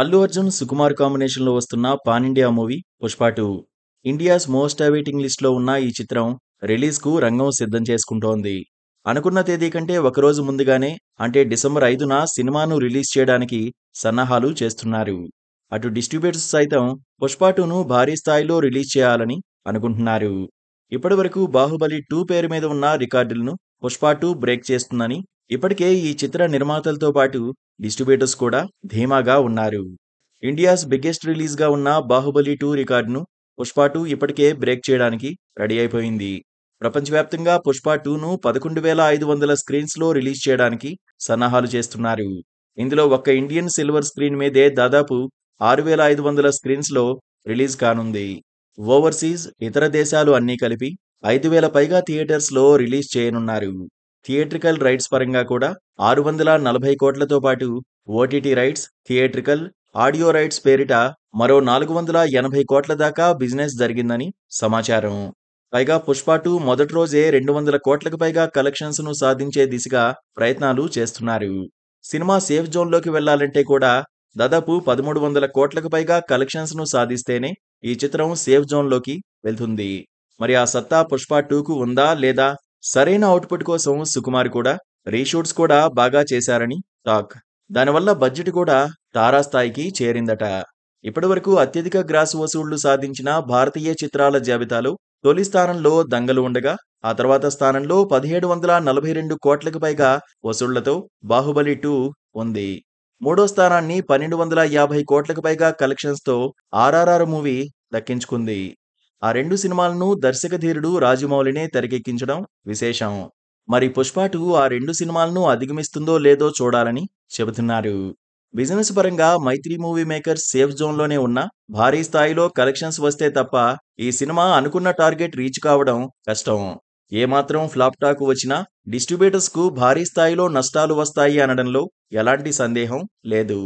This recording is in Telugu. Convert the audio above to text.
అల్లు అర్జున్ సుకుమార్ కాంబినేషన్లో వస్తున్న pan India movie Pushpa two India's most awaiting లిస్ట్లో ఉన్న ఈ చిత్రం రిలీజ్కు రంగం సిద్ధం చేసుకుంటోంది అనుకున్న తేదీ కంటే ఒకరోజు ముందుగానే అంటే డిసెంబర్ ఐదున సినిమాను రిలీజ్ చేయడానికి సన్నాహాలు చేస్తున్నారు అటు డిస్ట్రిబ్యూటర్స్ సైతం పుష్ప టూను భారీ స్థాయిలో రిలీజ్ చేయాలని అనుకుంటున్నారు ఇప్పటివరకు బాహుబలి టూ పేరు మీద ఉన్న రికార్డులను పుష్ప టూ బ్రేక్ చేస్తుందని ఇప్పటికే ఈ చిత్ర నిర్మాతలతో పాటు డిస్ట్రిబ్యూటర్స్ కూడా ధీమాగా ఉన్నారు ఇండియాస్ బిగ్గెస్ట్ రిలీజ్గా ఉన్న బాహుబలి టూ రికార్డును పుష్ప టూ ఇప్పటికే బ్రేక్ చేయడానికి రెడీ అయిపోయింది ప్రపంచవ్యాప్తంగా పుష్ప టూను పదకొండు వేల ఐదు వందల స్క్రీన్స్లో రిలీజ్ చేయడానికి సన్నాహాలు చేస్తున్నారు ఇందులో ఒక్క ఇండియన్ సిల్వర్ స్క్రీన్ మీదే దాదాపు ఆరు వేల ఐదు వందల స్క్రీన్స్లో రిలీజ్ కానుంది ఓవర్సీస్ ఇతర దేశాలు అన్నీ కలిపి ఐదు వేల పైగా థియేటర్స్లో రిలీజ్ చేయనున్నారు థియేట్రికల్ రైట్స్ పరంగా కూడా ఆరు వందల నలభై కోట్లతో పాటు OTT rights theatrical audio rights పేరిట మరో నాలుగు వందల ఎనభై కోట్ల దాకా బిజినెస్ జరిగిందని సమాచారం పైగా పుష్ప టూ మొదటి రోజే రెండు వందల కోట్లకు పైగా కలెక్షన్స్ను సాధించే దిశగా ప్రయత్నాలు చేస్తున్నారు సినిమా సేఫ్ జోన్లోకి వెళ్లాలంటే కూడా దాదాపు పదమూడు వందల కోట్లకు పైగా కలెక్షన్స్ను సాధిస్తేనే ఈ చిత్రం సేఫ్ జోన్లోకి వెళ్తుంది మరి ఆ సత్తా పుష్ప టూకు ఉందా లేదా సరైన అవుట్పుట్ కోసం సుకుమార్ కూడా రీషూట్స్ కూడా బాగా చేశారని టాక్ దానివల్ల బడ్జెట్ కూడా తారాస్థాయికి చేరిందట ఇప్పటివరకు అత్యధిక గ్రాస్ వసూళ్లు సాధించిన భారతీయ చిత్రాల జాబితాలో తొలి స్థానంలో దంగలు ఉండగా ఆ తర్వాత స్థానంలో పదిహేడు వందల నలభై రెండు కోట్లకు పైగా వసూళ్లతో బాహుబలి టూ ఉంది మూడో స్థానాన్ని పన్నెండు వందల యాభై కోట్లకు పైగా కలెక్షన్స్తో ఆర్ఆర్ఆర్ మూవీ దక్కించుకుంది ఆ రెండు సినిమాలను దర్శకధీరుడు రాజమౌళినే తెరకెక్కించడం విశేషం మరి పుష్ప ఆ రెండు సినిమాలను అధిగమిస్తుందో లేదో చూడాలని చెబుతున్నారు బిజినెస్ పరంగా మైత్రి మూవీ మేకర్ సేఫ్ జోన్లోనే ఉన్న భారీ స్థాయిలో కలెక్షన్స్ వస్తే తప్ప ఈ సినిమా అనుకున్న టార్గెట్ రీచ్ కావడం కష్టం ఏమాత్రం ఫ్లాప్ టాక్ వచ్చినా డిస్ట్రిబ్యూటర్స్కు భారీ స్థాయిలో నష్టాలు వస్తాయి అనడంలో ఎలాంటి సందేహం లేదు